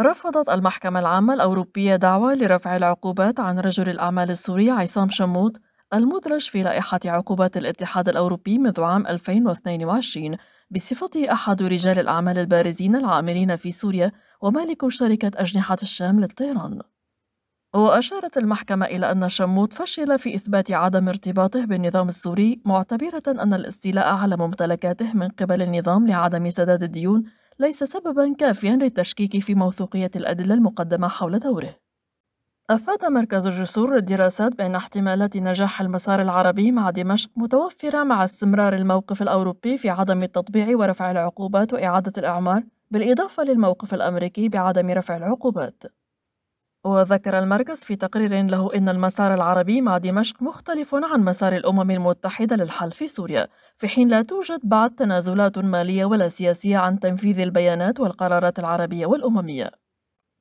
رفضت المحكمة العامة الأوروبية دعوى لرفع العقوبات عن رجل الأعمال السوري عصام شموت المدرج في لائحة عقوبات الاتحاد الأوروبي منذ عام 2022 بصفته أحد رجال الأعمال البارزين العاملين في سوريا ومالك شركة أجنحة الشام للطيران. وأشارت المحكمة إلى أن شموت فشل في إثبات عدم ارتباطه بالنظام السوري معتبرة أن الاستيلاء على ممتلكاته من قبل النظام لعدم سداد الديون ليس سببا كافيا للتشكيك في موثوقية الأدلة المقدمة حول دوره أفاد مركز الجسور الدراسات بأن احتمالات نجاح المسار العربي مع دمشق متوفرة مع استمرار الموقف الأوروبي في عدم التطبيع ورفع العقوبات وإعادة الإعمار بالإضافة للموقف الأمريكي بعدم رفع العقوبات وذكر المركز في تقرير له أن المسار العربي مع دمشق مختلف عن مسار الأمم المتحدة للحل في سوريا، في حين لا توجد بعد تنازلات مالية ولا سياسية عن تنفيذ البيانات والقرارات العربية والأممية.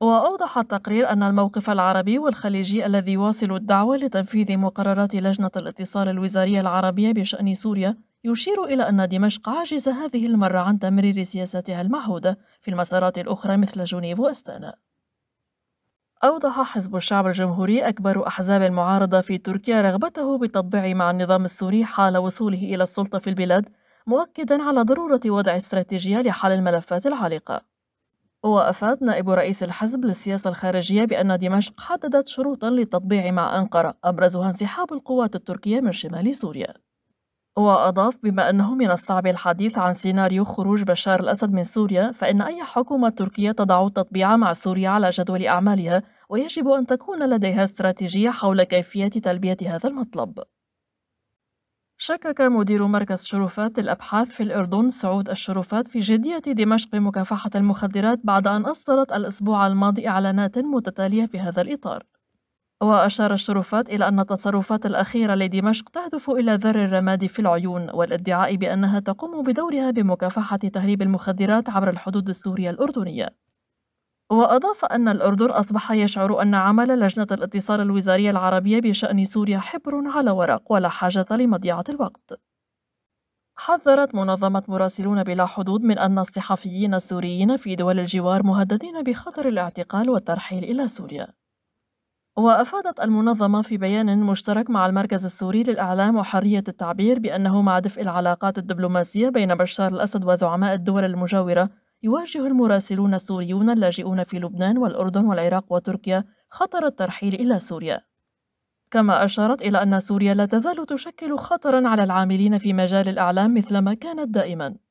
وأوضح التقرير أن الموقف العربي والخليجي الذي يواصل الدعوة لتنفيذ مقررات لجنة الاتصال الوزارية العربية بشأن سوريا يشير إلى أن دمشق عاجزة هذه المرة عن تمرير سياستها المعهودة في المسارات الأخرى مثل جنيف وأستانا. أوضح حزب الشعب الجمهوري أكبر أحزاب المعارضة في تركيا رغبته بالتطبيع مع النظام السوري حال وصوله إلى السلطة في البلاد مؤكدا على ضرورة وضع استراتيجية لحل الملفات العالقة وأفاد نائب رئيس الحزب للسياسة الخارجية بأن دمشق حددت شروطا للتطبيع مع أنقرة أبرزها انسحاب القوات التركية من شمال سوريا وأضاف بما أنه من الصعب الحديث عن سيناريو خروج بشار الأسد من سوريا فإن أي حكومة تركية تضع التطبيع مع سوريا على جدول أعمالها ويجب أن تكون لديها استراتيجية حول كيفية تلبية هذا المطلب شكك مدير مركز شرفات الأبحاث في الأردن سعود الشرفات في جدية دمشق مكافحة المخدرات بعد أن أصدرت الأسبوع الماضي إعلانات متتالية في هذا الإطار وأشار الشرفات إلى أن التصرفات الأخيرة لدمشق تهدف إلى ذر الرماد في العيون والادعاء بأنها تقوم بدورها بمكافحة تهريب المخدرات عبر الحدود السورية الأردنية وأضاف أن الأردن أصبح يشعر أن عمل لجنة الاتصال الوزارية العربية بشأن سوريا حبر على ورق ولا حاجة لمضيعة الوقت حذرت منظمة مراسلون بلا حدود من أن الصحفيين السوريين في دول الجوار مهددين بخطر الاعتقال والترحيل إلى سوريا وأفادت المنظمة في بيان مشترك مع المركز السوري للإعلام وحرية التعبير بأنه مع دفء العلاقات الدبلوماسية بين بشار الأسد وزعماء الدول المجاورة يواجه المراسلون السوريون اللاجئون في لبنان والأردن والعراق وتركيا خطر الترحيل إلى سوريا كما أشارت إلى أن سوريا لا تزال تشكل خطرا على العاملين في مجال الإعلام مثلما كانت دائما